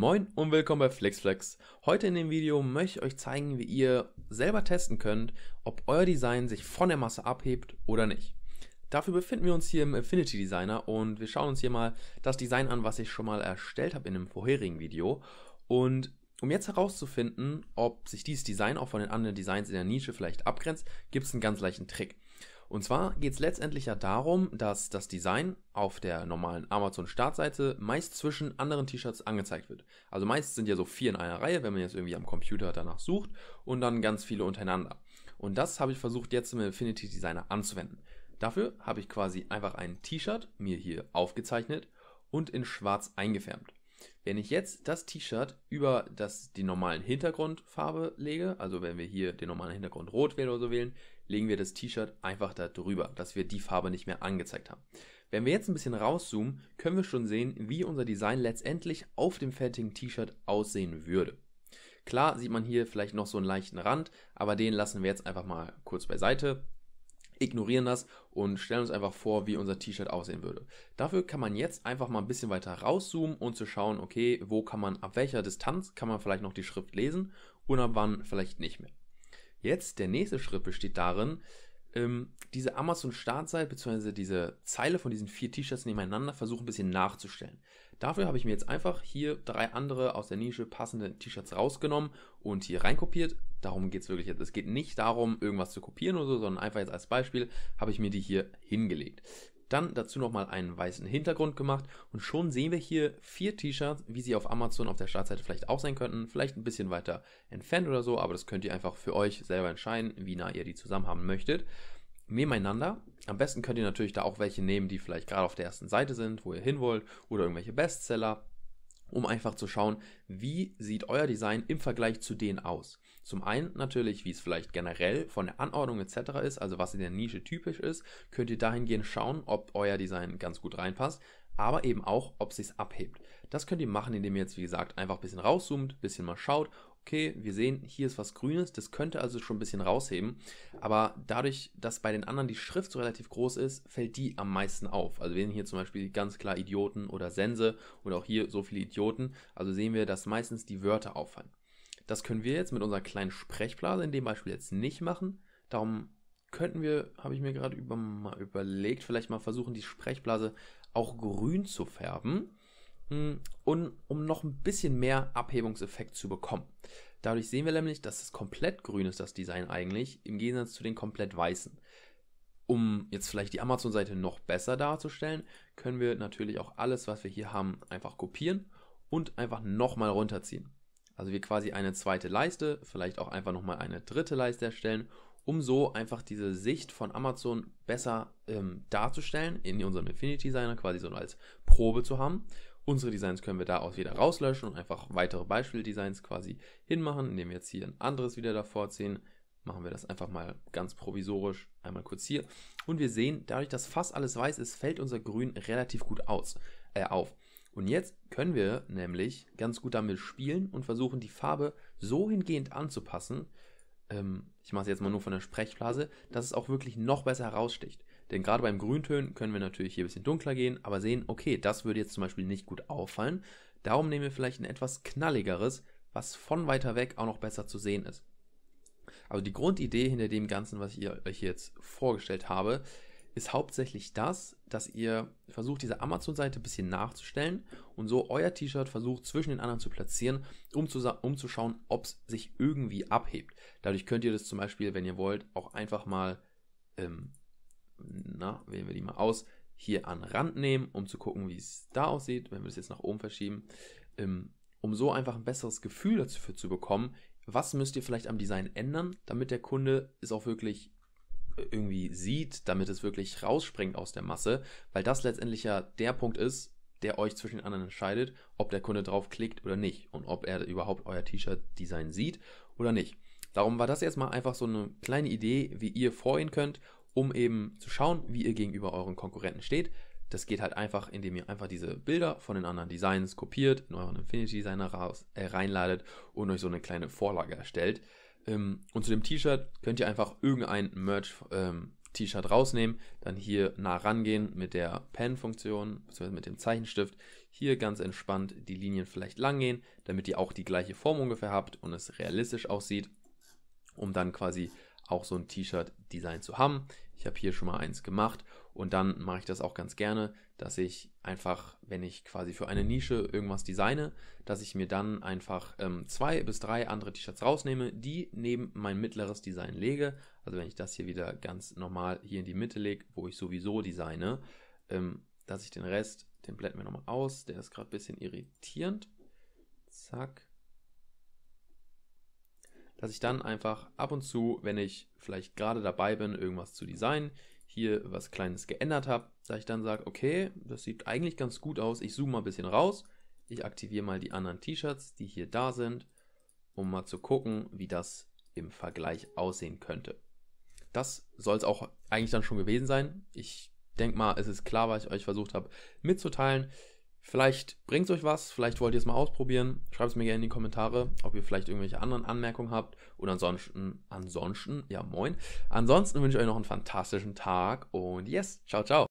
Moin und willkommen bei FlixFlex. Heute in dem Video möchte ich euch zeigen, wie ihr selber testen könnt, ob euer Design sich von der Masse abhebt oder nicht. Dafür befinden wir uns hier im Affinity Designer und wir schauen uns hier mal das Design an, was ich schon mal erstellt habe in einem vorherigen Video. Und um jetzt herauszufinden, ob sich dieses Design auch von den anderen Designs in der Nische vielleicht abgrenzt, gibt es einen ganz leichten Trick. Und zwar geht es letztendlich ja darum, dass das Design auf der normalen Amazon-Startseite meist zwischen anderen T-Shirts angezeigt wird. Also meist sind ja so vier in einer Reihe, wenn man jetzt irgendwie am Computer danach sucht und dann ganz viele untereinander. Und das habe ich versucht jetzt im Affinity Designer anzuwenden. Dafür habe ich quasi einfach ein T-Shirt mir hier aufgezeichnet und in schwarz eingefärbt. Wenn ich jetzt das T-Shirt über das, die normalen Hintergrundfarbe lege, also wenn wir hier den normalen Hintergrund rot wählen oder so wählen, legen wir das T-Shirt einfach da drüber, dass wir die Farbe nicht mehr angezeigt haben. Wenn wir jetzt ein bisschen rauszoomen, können wir schon sehen, wie unser Design letztendlich auf dem fertigen T-Shirt aussehen würde. Klar sieht man hier vielleicht noch so einen leichten Rand, aber den lassen wir jetzt einfach mal kurz beiseite ignorieren das und stellen uns einfach vor, wie unser T-Shirt aussehen würde. Dafür kann man jetzt einfach mal ein bisschen weiter rauszoomen und zu schauen, okay, wo kann man, ab welcher Distanz kann man vielleicht noch die Schrift lesen und ab wann vielleicht nicht mehr. Jetzt der nächste Schritt besteht darin, ähm, diese Amazon-Startseite bzw. diese Zeile von diesen vier T-Shirts nebeneinander versuchen, ein bisschen nachzustellen. Dafür habe ich mir jetzt einfach hier drei andere aus der Nische passende T-Shirts rausgenommen und hier reinkopiert. Darum geht es wirklich jetzt. Es geht nicht darum, irgendwas zu kopieren oder so, sondern einfach jetzt als Beispiel habe ich mir die hier hingelegt. Dann dazu nochmal einen weißen Hintergrund gemacht und schon sehen wir hier vier T-Shirts, wie sie auf Amazon auf der Startseite vielleicht auch sein könnten, vielleicht ein bisschen weiter entfernt oder so, aber das könnt ihr einfach für euch selber entscheiden, wie nah ihr die zusammen haben möchtet. Nebeneinander. Am besten könnt ihr natürlich da auch welche nehmen, die vielleicht gerade auf der ersten Seite sind, wo ihr hin wollt oder irgendwelche Bestseller um einfach zu schauen, wie sieht euer Design im Vergleich zu denen aus. Zum einen natürlich, wie es vielleicht generell von der Anordnung etc. ist, also was in der Nische typisch ist, könnt ihr dahingehend schauen, ob euer Design ganz gut reinpasst, aber eben auch, ob sich's abhebt. Das könnt ihr machen, indem ihr jetzt, wie gesagt, einfach ein bisschen rauszoomt, ein bisschen mal schaut okay, wir sehen, hier ist was Grünes, das könnte also schon ein bisschen rausheben. Aber dadurch, dass bei den anderen die Schrift so relativ groß ist, fällt die am meisten auf. Also wir sehen hier zum Beispiel ganz klar Idioten oder Sense und auch hier so viele Idioten. Also sehen wir, dass meistens die Wörter auffallen. Das können wir jetzt mit unserer kleinen Sprechblase in dem Beispiel jetzt nicht machen. Darum könnten wir, habe ich mir gerade über, mal überlegt, vielleicht mal versuchen, die Sprechblase auch grün zu färben. Hm, und um noch ein bisschen mehr Abhebungseffekt zu bekommen. Dadurch sehen wir nämlich, dass es komplett grün ist, das Design eigentlich, im Gegensatz zu den komplett weißen. Um jetzt vielleicht die Amazon-Seite noch besser darzustellen, können wir natürlich auch alles, was wir hier haben, einfach kopieren und einfach nochmal runterziehen. Also wir quasi eine zweite Leiste, vielleicht auch einfach nochmal eine dritte Leiste erstellen, um so einfach diese Sicht von Amazon besser ähm, darzustellen in unserem Infinity Designer, quasi so als Probe zu haben. Unsere Designs können wir da aus wieder rauslöschen und einfach weitere Beispieldesigns quasi hinmachen, indem wir jetzt hier ein anderes wieder davor ziehen. Machen wir das einfach mal ganz provisorisch, einmal kurz hier. Und wir sehen, dadurch, dass fast alles weiß ist, fällt unser Grün relativ gut aus, äh, auf. Und jetzt können wir nämlich ganz gut damit spielen und versuchen, die Farbe so hingehend anzupassen, ähm, ich mache es jetzt mal nur von der Sprechblase, dass es auch wirklich noch besser heraussticht. Denn gerade beim Grüntönen können wir natürlich hier ein bisschen dunkler gehen, aber sehen, okay, das würde jetzt zum Beispiel nicht gut auffallen. Darum nehmen wir vielleicht ein etwas knalligeres, was von weiter weg auch noch besser zu sehen ist. Also die Grundidee hinter dem Ganzen, was ich euch jetzt vorgestellt habe, ist hauptsächlich das, dass ihr versucht, diese Amazon-Seite ein bisschen nachzustellen und so euer T-Shirt versucht, zwischen den anderen zu platzieren, um zu, um zu schauen, ob es sich irgendwie abhebt. Dadurch könnt ihr das zum Beispiel, wenn ihr wollt, auch einfach mal, ähm, na, wählen wir die mal aus, hier an Rand nehmen, um zu gucken, wie es da aussieht, wenn wir es jetzt nach oben verschieben, ähm, um so einfach ein besseres Gefühl dafür zu bekommen, was müsst ihr vielleicht am Design ändern, damit der Kunde es auch wirklich irgendwie sieht, damit es wirklich rausspringt aus der Masse, weil das letztendlich ja der Punkt ist, der euch zwischen den anderen entscheidet, ob der Kunde drauf klickt oder nicht und ob er überhaupt euer T-Shirt-Design sieht oder nicht. Darum war das jetzt mal einfach so eine kleine Idee, wie ihr vorgehen könnt, um eben zu schauen, wie ihr gegenüber euren Konkurrenten steht. Das geht halt einfach, indem ihr einfach diese Bilder von den anderen Designs kopiert, in euren Infinity Designer raus, äh, reinladet und euch so eine kleine Vorlage erstellt. Ähm, und zu dem T-Shirt könnt ihr einfach irgendein Merch-T-Shirt ähm, rausnehmen, dann hier nah rangehen mit der Pen-Funktion, beziehungsweise mit dem Zeichenstift. Hier ganz entspannt die Linien vielleicht lang gehen, damit ihr auch die gleiche Form ungefähr habt und es realistisch aussieht, um dann quasi auch so ein T-Shirt-Design zu haben. Ich habe hier schon mal eins gemacht und dann mache ich das auch ganz gerne, dass ich einfach, wenn ich quasi für eine Nische irgendwas designe, dass ich mir dann einfach ähm, zwei bis drei andere T-Shirts rausnehme, die neben mein mittleres Design lege. Also wenn ich das hier wieder ganz normal hier in die Mitte lege, wo ich sowieso designe, ähm, dass ich den Rest, den blenden wir nochmal aus, der ist gerade ein bisschen irritierend. Zack dass ich dann einfach ab und zu, wenn ich vielleicht gerade dabei bin, irgendwas zu designen, hier was Kleines geändert habe, dass ich dann sage, okay, das sieht eigentlich ganz gut aus, ich zoome mal ein bisschen raus, ich aktiviere mal die anderen T-Shirts, die hier da sind, um mal zu gucken, wie das im Vergleich aussehen könnte. Das soll es auch eigentlich dann schon gewesen sein. Ich denke mal, es ist klar, was ich euch versucht habe mitzuteilen. Vielleicht bringt es euch was, vielleicht wollt ihr es mal ausprobieren. Schreibt es mir gerne in die Kommentare, ob ihr vielleicht irgendwelche anderen Anmerkungen habt. Und ansonsten, ansonsten, ja moin. Ansonsten wünsche ich euch noch einen fantastischen Tag und yes, ciao, ciao.